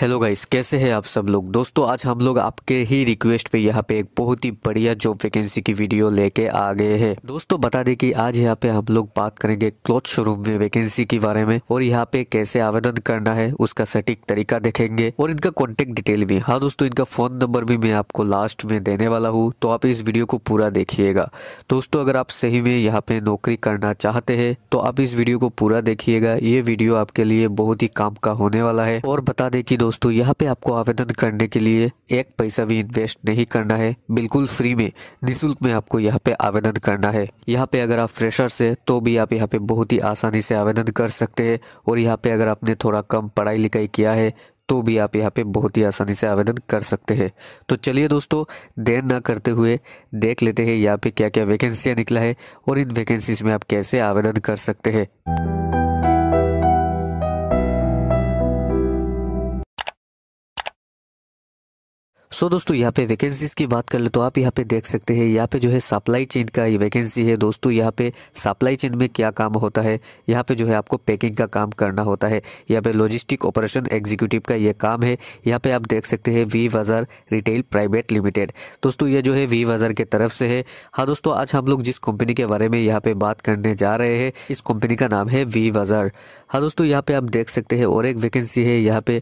hello guys कैसे हैं आप सब लोग दोस्तों आज हम लोग आपके ही रिक्वेस्ट पे यहाँ पे एक बहुत ही बढ़िया जॉब वैकेंसी की वीडियो लेके आ गए हैं दोस्तों बता दें कि आज यहाँ पे हम लोग बात करेंगे क्लोथ शोरूम में वैकेंसी के बारे में और यहाँ पे कैसे आवेदन करना है उसका सटीक तरीका देखेंगे और इनका कॉन्टेक्ट डिटेल भी हाँ दोस्तों इनका फोन नंबर भी मैं आपको लास्ट में देने वाला हूँ तो आप इस वीडियो को पूरा देखिएगा दोस्तों अगर आप सही में यहाँ पे नौकरी करना चाहते है तो आप इस वीडियो को पूरा देखिएगा ये वीडियो आपके लिए बहुत ही काम का होने वाला है और बता दे की दोस्तों यहाँ पे आपको आवेदन करने के लिए एक पैसा भी इन्वेस्ट नहीं करना है बिल्कुल फ्री में निशुल्क में आपको यहाँ पे आवेदन करना है यहाँ पे अगर आप फ्रेशर से तो भी आप यहाँ पे बहुत ही आसानी से आवेदन कर सकते हैं और यहाँ पे अगर आपने थोड़ा कम पढ़ाई लिखाई किया है तो भी आप यहाँ पे बहुत ही आसानी से आवेदन कर सकते हैं तो चलिए दोस्तों देर ना करते हुए देख लेते हैं यहाँ पे क्या क्या वैकेंसियाँ निकला है और इन वैकेंसीज में आप कैसे आवेदन कर सकते हैं सो so, दोस्तों यहाँ पे वैकेंसीज़ की बात कर ले तो आप यहाँ पे देख सकते हैं यहाँ पे जो है सप्लाई चेन का ये वैकेंसी है दोस्तों यहाँ पे सप्लाई चेन में क्या काम होता है यहाँ पे जो है आपको पैकिंग का काम करना होता है यहाँ पे लॉजिस्टिक ऑपरेशन एग्जीक्यूटिव का ये काम है यहाँ पे आप देख सकते हैं वी बाज़ार रिटेल प्राइवेट लिमिटेड दोस्तों ये जो है वी बाज़ार की तरफ से है हाँ दोस्तों आज हम लोग जिस कंपनी के बारे में यहाँ पे बात करने जा रहे हैं इस कंपनी का नाम है वी बाज़ार हाँ दोस्तों यहाँ पे आप देख सकते हैं और एक वैकेंसी है यहाँ पे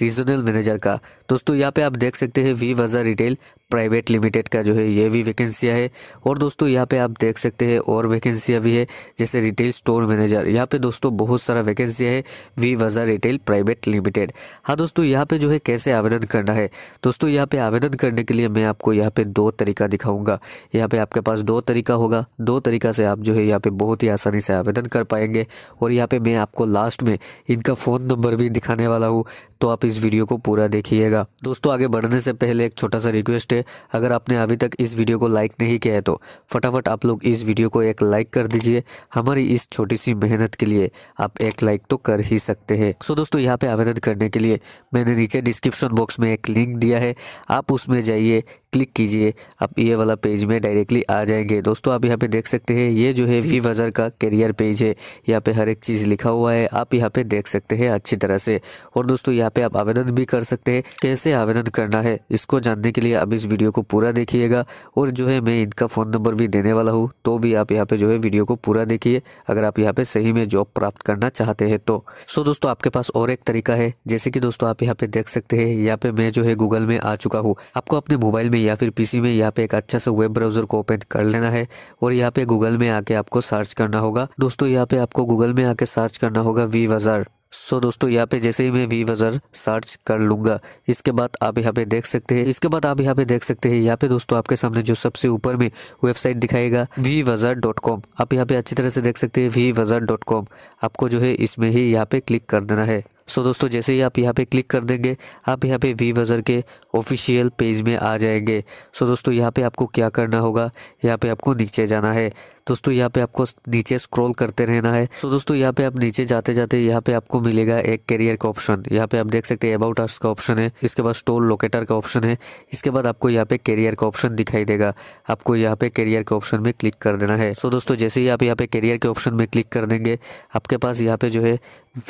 रीजनल मैनेजर का दोस्तों यहाँ पे आप देख सकते हैं वी वज़ा रिटेल प्राइवेट लिमिटेड का जो है ये भी वैकेंसियाँ है और दोस्तों यहाँ पे आप देख सकते हैं और वैकेंसियाँ भी है जैसे रिटेल स्टोर मैनेजर यहाँ पे दोस्तों बहुत सारा वैकेंसी है वी वज़ा रिटेल प्राइवेट लिमिटेड हाँ दोस्तों यहाँ पे जो है कैसे आवेदन करना है दोस्तों यहाँ पे आवेदन करने के लिए मैं आपको यहाँ पे दो तरीका दिखाऊंगा यहाँ पे आपके पास दो तरीका होगा दो तरीका से आप जो है यहाँ पे बहुत ही आसानी से आवेदन कर पाएंगे और यहाँ पे मैं आपको लास्ट में इनका फ़ोन नंबर भी दिखाने वाला हूँ तो आप इस वीडियो को पूरा देखिएगा दोस्तों आगे बढ़ने से पहले एक छोटा सा रिक्वेस्ट है से अगर आपने अभी तक इस वीडियो को लाइक नहीं किया है तो फटाफट आप लोग इस वीडियो को एक लाइक कर दीजिए हमारी इस छोटी सी मेहनत के लिए आप एक लाइक तो कर ही सकते हैं सो दोस्तों यहाँ पे आवेदन करने के लिए मैंने नीचे डिस्क्रिप्शन बॉक्स में एक लिंक दिया है आप उसमें जाइए क्लिक कीजिए आप ये वाला पेज में डायरेक्टली आ जाएंगे दोस्तों आप यहाँ पे देख सकते हैं ये जो है वी वजर का करियर पेज है यहाँ पे हर एक चीज़ लिखा हुआ है आप यहाँ पे देख सकते हैं अच्छी तरह से और दोस्तों यहाँ पे आप आवेदन भी कर सकते हैं कैसे आवेदन करना है इसको जानने के लिए आप इस वीडियो को पूरा देखिएगा और जो है मैं इनका फ़ोन नंबर भी देने वाला हूँ तो भी आप यहाँ पे जो है वीडियो को पूरा देखिए अगर आप यहाँ पे सही में जॉब प्राप्त करना चाहते हैं तो सो दोस्तों आपके पास और एक तरीका है जैसे कि दोस्तों आप यहाँ पे देख सकते हैं यहाँ पे मैं जो है गूगल में आ चुका हूँ आपको अपने मोबाइल में में या फिर पीसी में यहाँ पे एक अच्छा सा वेब ब्राउजर को ओपन कर लेना है और यहाँ पे गूगल में आके आपको सर्च करना होगा दोस्तों यहाँ पे आपको गूगल में आके सर्च करना होगा वी बाजार सो so, दोस्तों यहाँ पे जैसे ही मैं वी वजर सर्च कर लूंगा इसके बाद आप यहाँ पे देख सकते हैं इसके बाद आप यहाँ पे देख सकते हैं यहाँ पे दोस्तों आपके सामने जो सबसे ऊपर में वेबसाइट दिखाएगा वी वजर डॉट कॉम आप यहाँ पे अच्छी तरह से देख सकते हैं वी वजर डॉट कॉम आपको जो है इसमें ही यहाँ पे क्लिक कर देना है सो दोस्तों जैसे ही आप यहाँ पे क्लिक कर देंगे आप यहाँ पे वी वज़र के ऑफिशियल पेज में आ जाएंगे सो दोस्तों यहाँ पे आपको क्या करना होगा यहाँ पे आपको नीचे जाना है दोस्तों यहाँ पे आपको नीचे स्क्रॉल करते रहना है सो दोस्तों यहाँ पे आप नीचे जाते जाते यहाँ पे आपको मिलेगा एक करियर का ऑप्शन यहाँ पे आप देख सकते हैं अबाउट आर्स का ऑप्शन है इसके बाद स्टोर लोकेटर का ऑप्शन है इसके बाद आपको यहाँ पे करियर का ऑप्शन दिखाई देगा आपको यहाँ पे करियर के ऑप्शन में क्लिक कर देना है सो दोस्तों जैसे ही आप यहाँ पे करियर के ऑप्शन में क्लिक कर देंगे आपके पास यहाँ पे जो है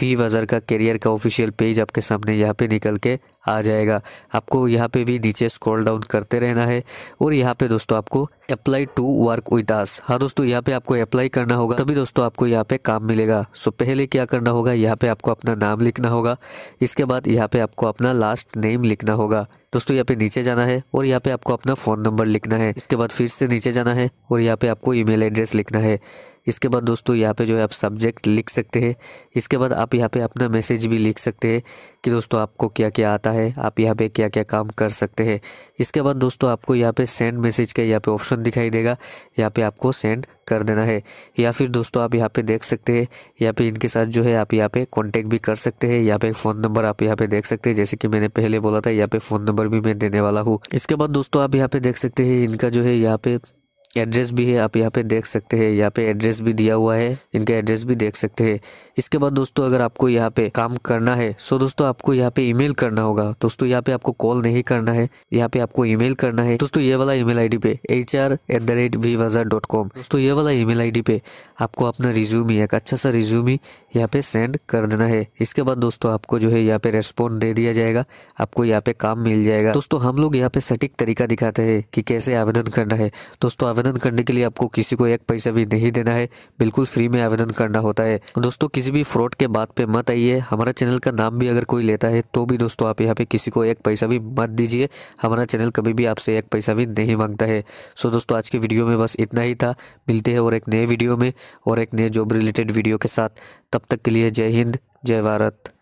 वी वजर का करियर का का ऑफिशियल पेज आपके सामने यहाँ पे निकल के आ जाएगा आपको यहाँ पे भी नीचे स्क्रॉल डाउन करते रहना है और यहाँ पे दोस्तों आपको apply to work with us हाँ दोस्तों यहाँ पे आपको अप्लाई करना होगा तभी दोस्तों आपको यहाँ पे काम मिलेगा सो पहले क्या करना होगा यहाँ पे आपको अपना नाम लिखना होगा इसके बाद यहाँ पे आपको अपना लास्ट नेम लिखना होगा दोस्तों यहाँ पे नीचे जाना है और यहाँ पे आपको अपना फ़ोन नंबर लिखना है इसके बाद फिर से नीचे जाना है और यहाँ पे आपको ईमेल एड्रेस लिखना है इसके बाद दोस्तों यहाँ पे जो है आप सब्जेक्ट लिख सकते हैं इसके बाद आप यहाँ पे अपना मैसेज भी लिख सकते हैं कि दोस्तों आपको क्या क्या आता है आप यहाँ पे क्या क्या काम कर सकते हैं इसके बाद दोस्तों आपको यहाँ पे सेंड मैसेज का यहाँ पे ऑप्शन दिखाई देगा यहाँ पे आपको सेंड कर देना है या फिर दोस्तों आप यहाँ पे देख सकते हैं या फिर इनके साथ जो है आप यहाँ पे कांटेक्ट भी कर सकते हैं यहाँ पे फ़ोन नंबर आप यहाँ पे देख सकते हैं जैसे कि मैंने पहले बोला था यहाँ पे फ़ोन नंबर भी मैं देने वाला हूँ इसके बाद दोस्तों आप यहाँ पे देख सकते हैं इनका जो है यहाँ पे एड्रेस भी है आप यहाँ पे देख सकते हैं यहाँ पे एड्रेस भी दिया हुआ है इनका एड्रेस भी देख सकते हैं इसके बाद दोस्तों अगर आपको यहाँ पे काम करना है सो दोस्तों आपको यहाँ पे ईमेल करना होगा दोस्तों यहाँ पे आपको कॉल नहीं करना है यहाँ पे आपको ईमेल करना है दोस्तों ये वाला ईमेल आईडी पे H R at the rate V bazaar dot com दोस्तों ये वाला ईमेल आईडी पे आपको अपना रिज्यूमी एक अच्छा सा रिज्यूमी यहाँ पे सेंड कर देना है इसके बाद दोस्तों आपको जो है यहाँ पे रेस्पॉन्ड दे दिया जाएगा आपको यहाँ पे काम मिल जाएगा दोस्तों हम लोग यहाँ पे सटीक तरीका दिखाते हैं कि कैसे आवेदन करना है दोस्तों आवेदन आवेदन करने के लिए आपको किसी को एक पैसा भी नहीं देना है बिल्कुल फ्री में आवेदन करना होता है दोस्तों किसी भी फ्रॉड के बात पे मत आइए हमारा चैनल का नाम भी अगर कोई लेता है तो भी दोस्तों आप यहाँ पे किसी को एक पैसा भी मत दीजिए हमारा चैनल कभी भी आपसे एक पैसा भी नहीं मांगता है सो दोस्तों आज के वीडियो में बस इतना ही था मिलते हैं और एक नए वीडियो में और एक नए जॉब रिलेटेड वीडियो के साथ तब तक के लिए जय हिंद जय भारत